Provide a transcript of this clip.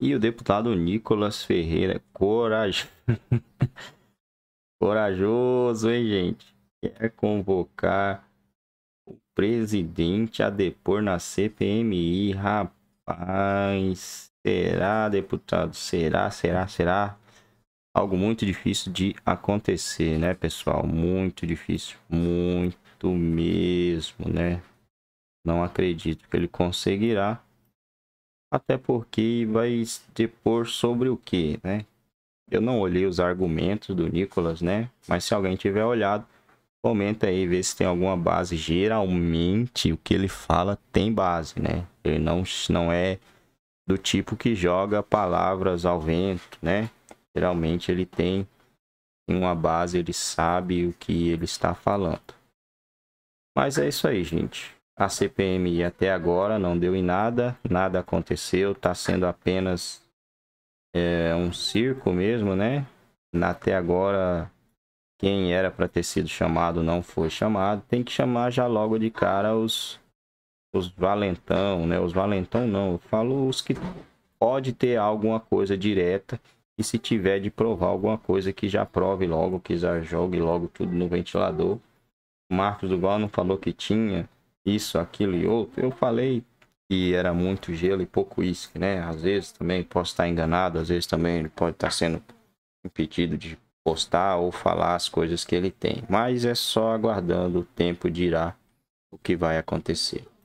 E o deputado Nicolas Ferreira, corajoso. corajoso, hein, gente? Quer convocar o presidente a depor na CPMI, rapaz. Será, deputado? Será, será, será? Algo muito difícil de acontecer, né, pessoal? Muito difícil, muito mesmo, né? Não acredito que ele conseguirá até porque vai depor sobre o que, né? Eu não olhei os argumentos do Nicolas, né? Mas se alguém tiver olhado, comenta aí, vê se tem alguma base. Geralmente o que ele fala tem base, né? Ele não, não é do tipo que joga palavras ao vento, né? Geralmente ele tem uma base, ele sabe o que ele está falando. Mas é isso aí, gente. A CPMI até agora não deu em nada, nada aconteceu, está sendo apenas é, um circo mesmo, né? Até agora, quem era para ter sido chamado não foi chamado. Tem que chamar já logo de cara os, os valentão, né? Os valentão não, eu falo os que pode ter alguma coisa direta e se tiver de provar alguma coisa que já prove logo, que já jogue logo tudo no ventilador. Marcos Duval não falou que tinha isso, aquilo e outro. Eu falei que era muito gelo e pouco uísque, né? Às vezes também posso estar enganado, às vezes também ele pode estar sendo impedido de postar ou falar as coisas que ele tem. Mas é só aguardando o tempo dirá o que vai acontecer.